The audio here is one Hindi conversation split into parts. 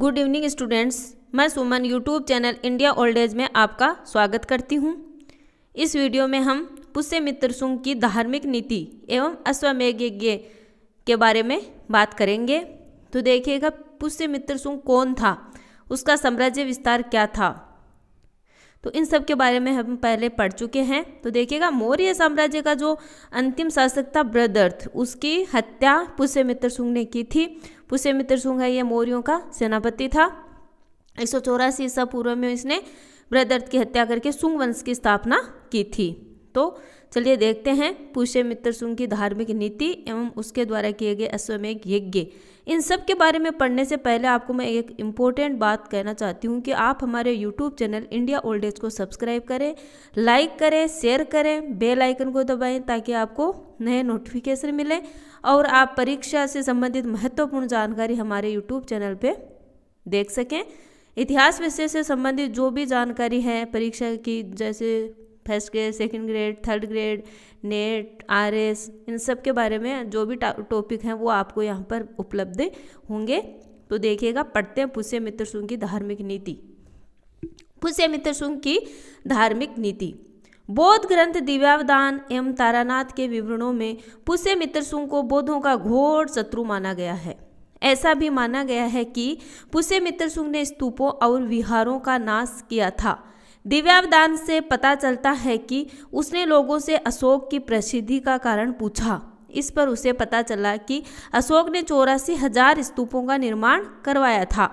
गुड इवनिंग स्टूडेंट्स मैं Suman YouTube channel India old age में आपका स्वागत करती हूँ इस वीडियो में हम पुष्य मित्र सुंग की धार्मिक नीति एवं अश्वमेघ यज्ञ के बारे में बात करेंगे तो देखिएगा पुष्य मित्र सुंग कौन था उसका साम्राज्य विस्तार क्या था तो इन सब के बारे में हम पहले पढ़ चुके हैं तो देखिएगा मौर्य साम्राज्य का जो अंतिम शासक था ब्रदर्थ उसकी हत्या मित्र सुंग ने की थी पुष्यमित्र सुंगा ये मौर्यों का सेनापति था एक सौ चौरासी ईसा पूर्व में इसने बृहदर्थ की हत्या करके सुंग वंश की स्थापना की थी तो चलिए देखते हैं पूषे मित्र सुंग की धार्मिक नीति एवं उसके द्वारा किए गए अश्वमेघ यज्ञ इन सब के बारे में पढ़ने से पहले आपको मैं एक इम्पोर्टेंट बात कहना चाहती हूँ कि आप हमारे YouTube channel India old age को सब्सक्राइब करें लाइक करें शेयर करें बेल आइकन को दबाएं ताकि आपको नए नोटिफिकेशन मिले और आप परीक्षा से संबंधित महत्वपूर्ण जानकारी हमारे यूट्यूब चैनल पर देख सकें इतिहास विषय से संबंधित जो भी जानकारी है परीक्षा की जैसे first grade second grade third grade NET R S इन सब के बारे में जो भी टॉपिक हैं वो आपको यहाँ पर उपलब्ध होंगे तो देखिएगा पढ़ते हैं पुष्य मित्र सुंग की धार्मिक नीति पुष्य मित्र सुंग की धार्मिक नीति बौद्ध ग्रंथ दिव्यावदान एवं तारानाथ के विवरणों में पुष्य मित्र सुंग को बौद्धों का घोर शत्रु माना गया है ऐसा भी माना गया है कि पुष्य मित्र सुंग ने स्तूपों और विहारों का नाश किया था दिव्यावदान से पता चलता है कि उसने लोगों से अशोक की प्रसिद्धि का कारण पूछा इस पर उसे पता चला कि अशोक ने चौरासी हजार स्तूपों का निर्माण करवाया था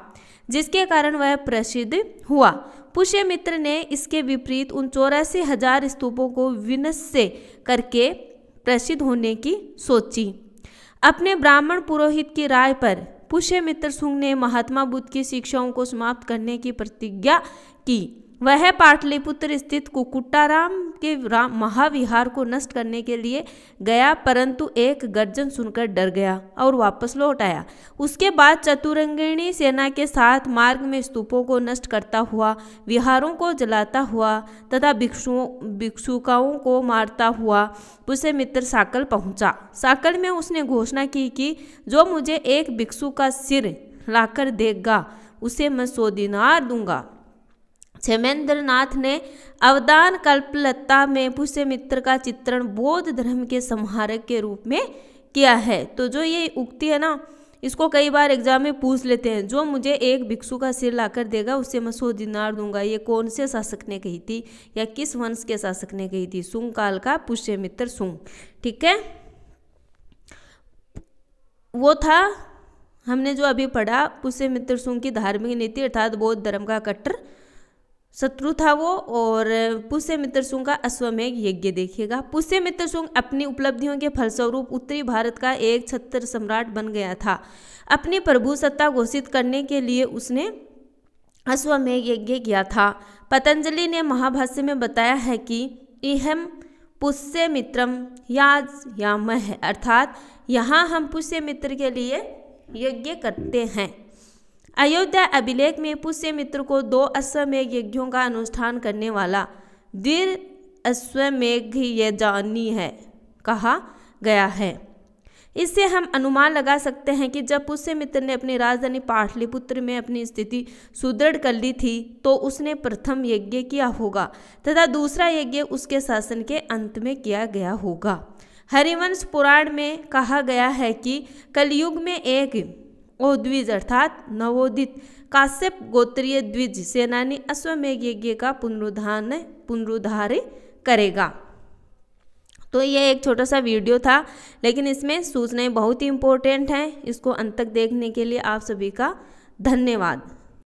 जिसके कारण वह प्रसिद्ध हुआ पुष्यमित्र ने इसके विपरीत उन चौरासी हजार स्तूपों को विनस्य करके प्रसिद्ध होने की सोची अपने ब्राह्मण पुरोहित की राय पर पुष्यमित्र सुंग ने महात्मा बुद्ध की शिक्षाओं को समाप्त करने की प्रतिज्ञा की वह पाटलिपुत्र स्थित कुकुट्टाराम के राम महाविहार को नष्ट करने के लिए गया परंतु एक गर्जन सुनकर डर गया और वापस लौट आया उसके बाद चतुरंगिणी सेना के साथ मार्ग में स्तूपों को नष्ट करता हुआ विहारों को जलाता हुआ तथा भिक्षुओं भिक्षुकाओं को मारता हुआ उसे मित्र साकल पहुंचा साकल में उसने घोषणा की कि जो मुझे एक भिक्षु का सिर लाकर देगा उसे मैं सोदिनार दिनार दूंगा क्षेमेंद्रनाथ ने अवदान कल्पलता में पुष्यमित्र का चित्रण बौद्ध धर्म के संहारक के रूप में किया है तो जो ये उक्ति है ना इसको कई बार एग्जाम में पूछ लेते हैं जो मुझे एक भिक्षु का सिर लाकर देगा उससे मैं सौ दिनार दूंगा ये कौन से शासक ने कही थी या किस वंश के शासक ने कही थी सुंग काल का पुष्यमित्र सुंग ठीक है वो था हमने जो अभी पढ़ा पुष्यमित्र सुंग की धार्मिक नीति अर्थात बौद्ध धर्म का कट्टर शत्रु था वो और मित्र सुंग का अश्वमेघ यज्ञ देखिएगा मित्र सुंग अपनी उपलब्धियों के फलस्वरूप उत्तरी भारत का एक छत्र सम्राट बन गया था अपनी प्रभु सत्ता घोषित करने के लिए उसने अश्वमेघ यज्ञ किया था पतंजलि ने महाभाष्य में बताया है कि इहम पुष्य मित्रम याज या मह अर्थात यहाँ हम पुष्य मित्र के लिए यज्ञ करते हैं अयोध्या अभिलेख में पुष्य मित्र को दो अश्वमेघ यज्ञों का अनुष्ठान करने वाला दीर अश्वमेघ यजानी है कहा गया है इससे हम अनुमान लगा सकते हैं कि जब पुष्य मित्र ने अपनी राजधानी पाटलिपुत्र में अपनी स्थिति सुदृढ़ कर ली थी तो उसने प्रथम यज्ञ किया होगा तथा दूसरा यज्ञ उसके शासन के अंत में किया गया होगा हरिवंश पुराण में कहा गया है कि कलयुग में एक ओ द्विज अर्थात नवोदित काश्यप गोत्रीय द्विज सेनानी अश्वमेघ यज्ञ का पुनरुद्धान पुनरुद्धार करेगा तो यह एक छोटा सा वीडियो था लेकिन इसमें सूचनाएं बहुत ही इम्पोर्टेंट हैं इसको अंत तक देखने के लिए आप सभी का धन्यवाद